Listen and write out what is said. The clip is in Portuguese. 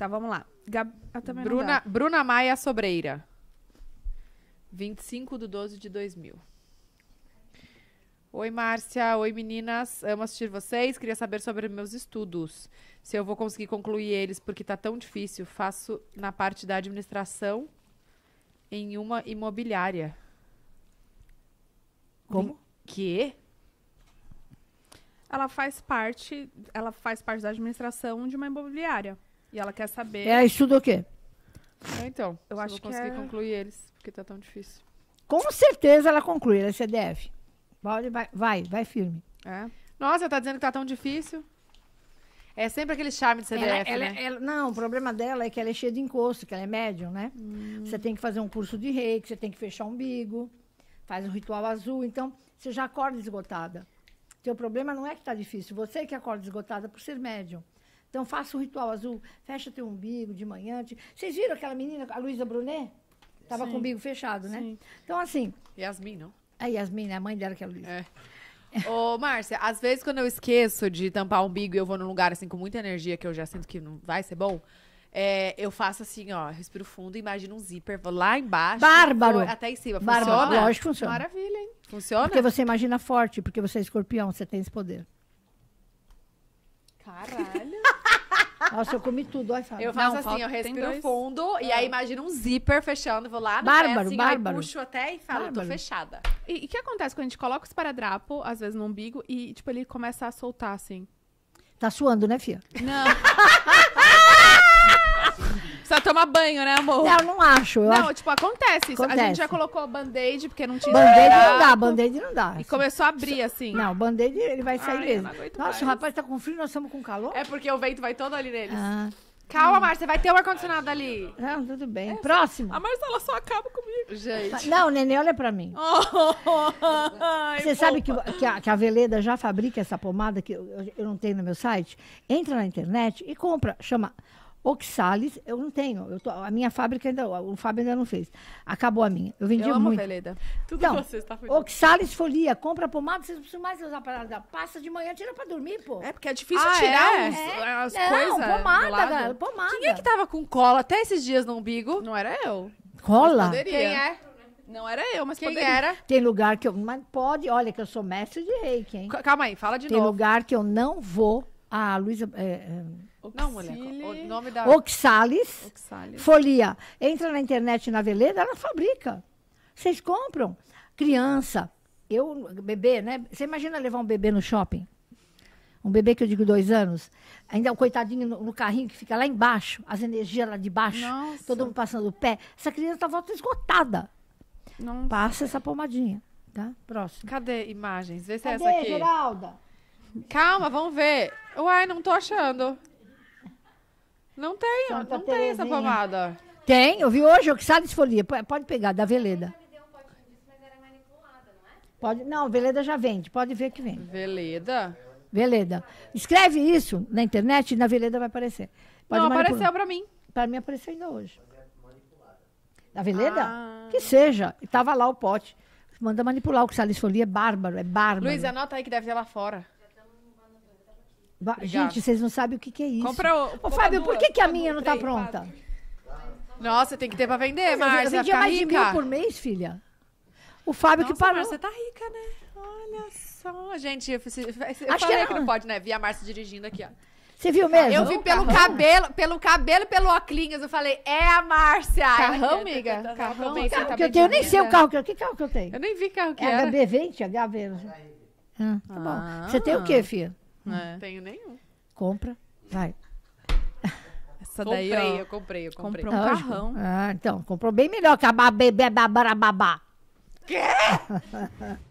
Tá, vamos lá. Gab... Bruna, Bruna Maia Sobreira. 25 de 12 de 2000. Oi, Márcia. Oi, meninas. Amo assistir vocês. Queria saber sobre meus estudos. Se eu vou conseguir concluir eles, porque tá tão difícil. Faço na parte da administração em uma imobiliária. Como? Que? Ela faz parte, ela faz parte da administração de uma imobiliária. E ela quer saber. É, estuda o quê? É, então, eu acho vou conseguir é... concluir eles, porque tá tão difícil. Com certeza ela conclui, ela é CDF. vai, vai, vai firme. É. Nossa, tá dizendo que tá tão difícil. É sempre aquele charme de CDF, ela, né? Ela, não, o problema dela é que ela é cheia de encosto, que ela é médium, né? Hum. Você tem que fazer um curso de reiki, você tem que fechar o umbigo, faz um ritual azul, então você já acorda esgotada. Teu problema não é que tá difícil, você que acorda esgotada por ser médium. Então faça um ritual azul, fecha teu umbigo de manhã. Vocês viram aquela menina, a Luísa Brunet? Tava Sim. com o umbigo fechado, né? Sim. Então assim. Yasmin, não? A Yasmin, né? a mãe dela que é a Luísa. É. Ô, Márcia, às vezes quando eu esqueço de tampar o umbigo e eu vou num lugar assim com muita energia que eu já sinto que não vai ser bom, é, eu faço assim, ó, respiro fundo, imagino um zíper, vou lá embaixo. Bárbaro! Até em cima. Funciona? Bárbaro, lógico que funciona. Maravilha, hein? Funciona? Porque você imagina forte, porque você é escorpião, você tem esse poder. Caralho! Nossa, eu comi tudo. Ai, Fábio. Eu faço Não, assim, falta- eu respiro fundo e é. aí imagino um zíper fechando, vou lá no pé, Bárbaro, assim, aí bárbaro. puxo até e falo, tô fechada. E o que acontece quando a gente coloca os paradrapo, às vezes no umbigo, e, tipo, ele começa a soltar, assim? Tá suando, né, Fia? Não. tomar banho, né, amor? Não, não acho. não, acho... tipo, acontece isso. Acontece. A gente já colocou band-aid porque não tinha. Band-aid não dá, band-aid não dá. E começou a abrir, assim. Não, band-aid ele vai sair Ai, mesmo. Nossa, mais. o rapaz tá com frio, nós estamos com calor. É porque o vento vai todo ali neles. Ah. Calma, Márcia, vai ter um ar-condicionado ali. Não, tudo bem. É, Próximo. A Márcia, ela só acaba comigo, gente. Não, neném, olha pra mim. ai, Você sabe que, que, a, que a Veleda já fabrica essa pomada que eu, eu não tenho no meu site? Entra na internet e compra. Chama Oxalis, eu não tenho. Eu tô, a minha fábrica ainda, o Fábio ainda não fez. Acabou a minha. Eu vendi eu amo muito. Veleda. Tudo então, você está Oxalis folia, compra pomada, vocês não precisam mais usar parada. Passa de manhã, tira pra dormir, pô. É porque é difícil ah, tirar é? Os, é? as não, coisas. Não, pomada, galera, pomada. Quem é que tava com cola até esses dias no umbigo? Não era eu. Cola? Poderia. Quem é? Não era eu, mas quem poderia. era? Tem lugar que eu. Mas pode, olha, que eu sou mestre de reiki, hein? Calma aí, fala de Tem novo. Tem lugar que eu não vou. Ah, a Luísa. É, é não, mulher. O nome da. Oxalis, Oxalis. Folia. Entra na internet na Veleda, ela fabrica. Vocês compram. Criança. Eu, bebê, né? Você imagina levar um bebê no shopping? Um bebê que eu digo dois anos, ainda o coitadinho no, no, carrinho que fica lá embaixo, as energias lá de baixo, Nossa. todo mundo passando o pé. Essa criança tá volta esgotada. Passa essa pomadinha, tá? Próximo. Cadê imagens? Vê se é Cadê, é essa aqui. Geralda? Calma, vamos ver. Uai, não tô achando. Não tem, Santa não Terezinha. tem essa pomada. Tem, eu vi hoje, o que sabe esfolia. Pode pegar, da Veleda. É? Pode, não, Veleda já vende, pode ver que vende. Veleda? Veleda. Escreve isso na internet e na Veleda vai aparecer. Pode não, manipular. apareceu para mim. Para mim apareceu ainda hoje. É da Veleda? Ah. Que seja. tava lá o pote. Manda manipular o que sabe esfolia, é bárbaro, é bárbaro. Luiz, anota aí que deve ter lá fora. Obrigado. Gente, vocês não sabem o que, que é isso. Compra o. Ô, Fábio, duas, por que, que a minha não está pronta? Nossa, tem que ter para vender, Márcia. Você vendia mais rica. de mil por mês, filha. O Fábio Nossa, que parou. você tá rica, né? Olha só, gente. Eu, eu Acho que, que, não pode, né? Vi a Márcia dirigindo aqui, ó. Você viu mesmo? Eu vi pelo carrão. cabelo, pelo cabelo, pelo óculos, eu falei, é a Márcia. Carrão, amiga? carrão, eu, que eu tenho, eu nem sei o né? carro que eu, que carro que eu tenho. Eu nem vi carro que é era. HB20, HB. Ah, tá bom. Ah. Você tem o quê, filha? Não é. tenho nenhum. Compra, vai. Essa comprei, daí, ó, eu comprei, eu comprei. Comprou um carrão. Ah, então, comprou bem melhor que a babê, babá, babá. Quê?